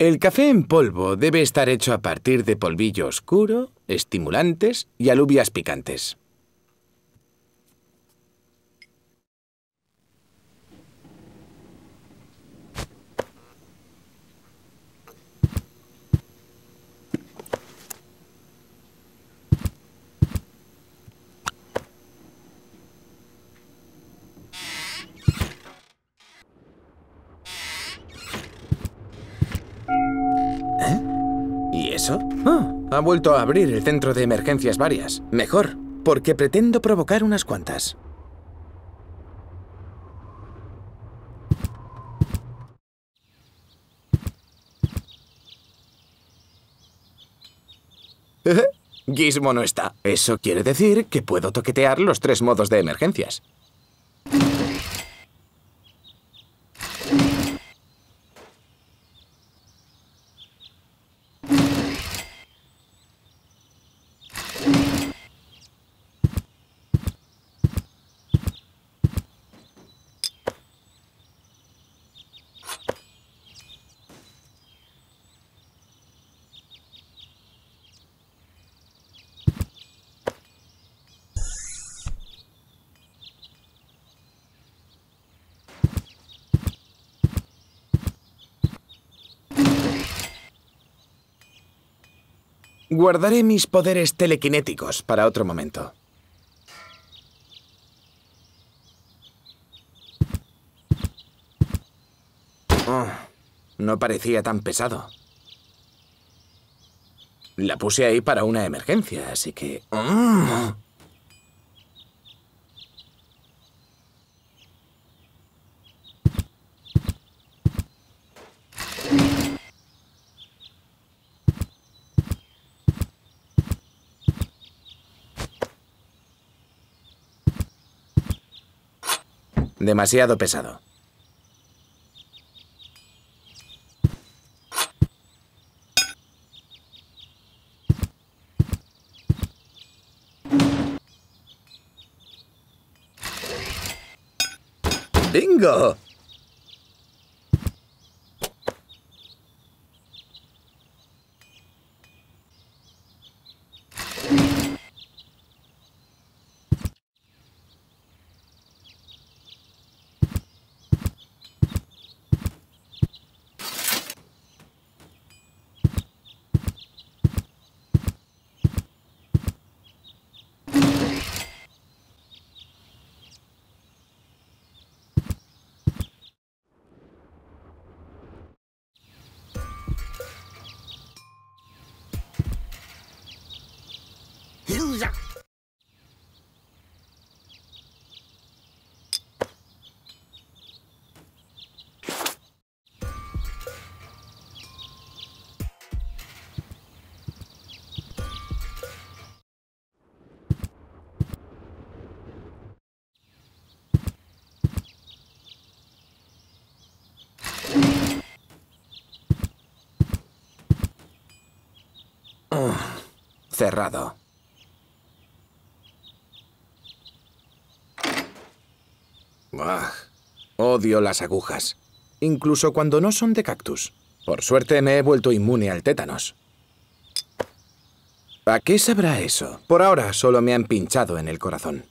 El café en polvo debe estar hecho a partir de polvillo oscuro, estimulantes y alubias picantes. Ah. ha vuelto a abrir el centro de emergencias varias. Mejor, porque pretendo provocar unas cuantas. Gizmo no está. Eso quiere decir que puedo toquetear los tres modos de emergencias. Guardaré mis poderes telequinéticos para otro momento. Oh, no parecía tan pesado. La puse ahí para una emergencia, así que... Oh. Demasiado pesado. ¡Bingo! cerrado. odio las agujas, incluso cuando no son de cactus. Por suerte me he vuelto inmune al tétanos. ¿A qué sabrá eso? Por ahora solo me han pinchado en el corazón.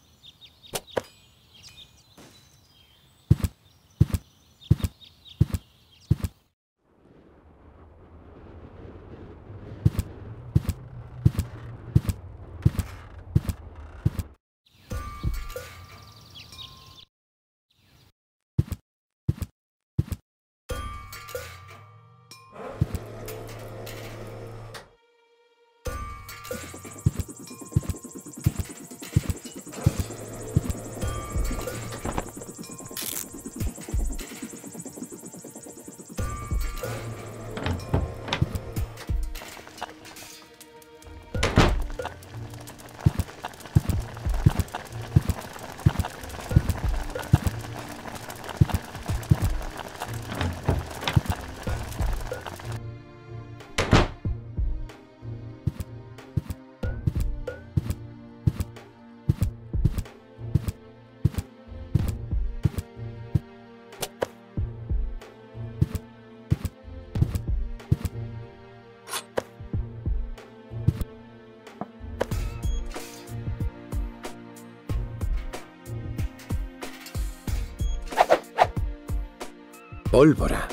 pólvora.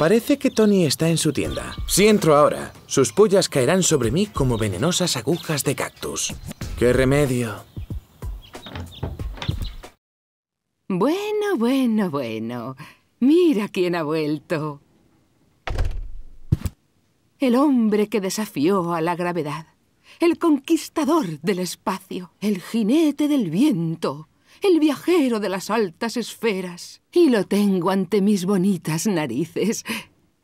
Parece que Tony está en su tienda. Si entro ahora, sus pullas caerán sobre mí como venenosas agujas de cactus. ¡Qué remedio! Bueno, bueno, bueno. Mira quién ha vuelto. El hombre que desafió a la gravedad. El conquistador del espacio. El jinete del viento el viajero de las altas esferas, y lo tengo ante mis bonitas narices.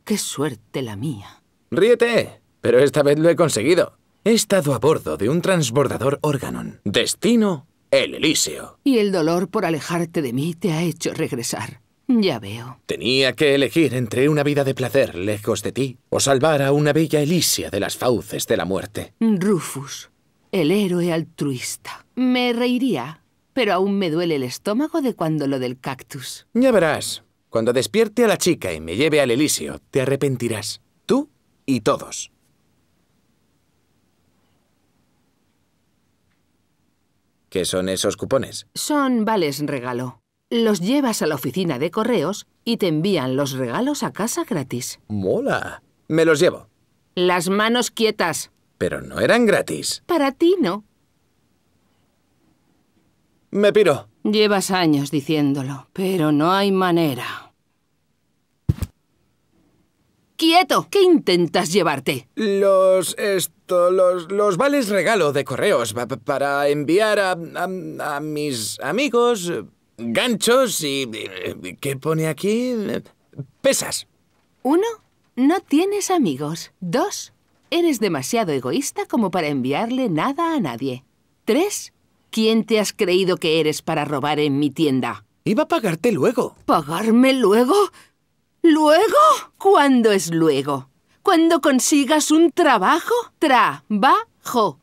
¡Qué suerte la mía! ¡Ríete! Pero esta vez lo he conseguido. He estado a bordo de un transbordador órganon. Destino, el Elíseo. Y el dolor por alejarte de mí te ha hecho regresar. Ya veo. Tenía que elegir entre una vida de placer lejos de ti o salvar a una bella Elisia de las fauces de la muerte. Rufus, el héroe altruista. Me reiría pero aún me duele el estómago de cuando lo del cactus. Ya verás. Cuando despierte a la chica y me lleve al Elisio, te arrepentirás. Tú y todos. ¿Qué son esos cupones? Son vales regalo. Los llevas a la oficina de correos y te envían los regalos a casa gratis. ¡Mola! Me los llevo. Las manos quietas. Pero no eran gratis. Para ti no. Me piro. Llevas años diciéndolo, pero no hay manera. ¡Quieto! ¿Qué intentas llevarte? Los... esto... los... los vales regalo de correos para enviar a, a, a mis amigos ganchos y... Eh, ¿qué pone aquí? pesas. Uno, no tienes amigos. Dos, eres demasiado egoísta como para enviarle nada a nadie. Tres, ¿Quién te has creído que eres para robar en mi tienda? Iba a pagarte luego. ¿Pagarme luego? ¿Luego? ¿Cuándo es luego? ¿Cuándo consigas un trabajo? Trabajo.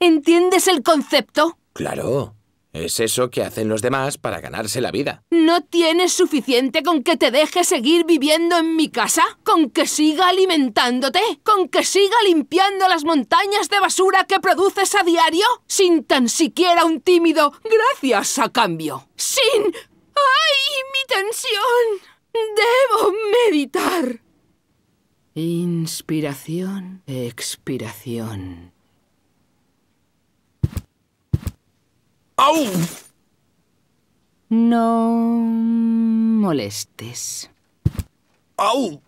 ¿Entiendes el concepto? Claro. Es eso que hacen los demás para ganarse la vida. ¿No tienes suficiente con que te deje seguir viviendo en mi casa? ¿Con que siga alimentándote? ¿Con que siga limpiando las montañas de basura que produces a diario? Sin tan siquiera un tímido gracias a cambio. Sin... ¡Ay, mi tensión! Debo meditar. Inspiración, expiración. ¡Au! No molestes. ¡Au!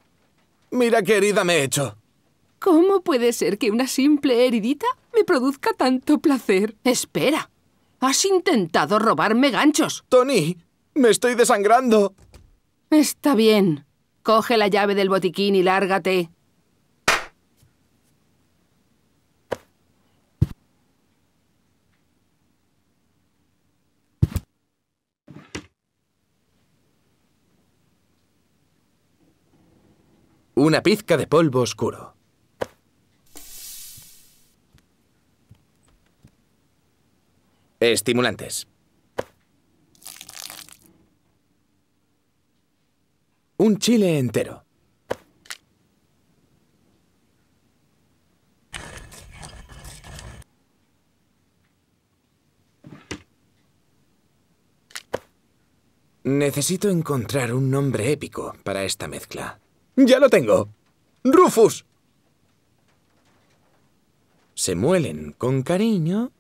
Mira qué herida me he hecho. ¿Cómo puede ser que una simple heridita me produzca tanto placer? Espera, has intentado robarme ganchos. Tony, me estoy desangrando. Está bien. Coge la llave del botiquín y lárgate. Una pizca de polvo oscuro. Estimulantes. Un chile entero. Necesito encontrar un nombre épico para esta mezcla. Ya lo tengo. Rufus. Se muelen con cariño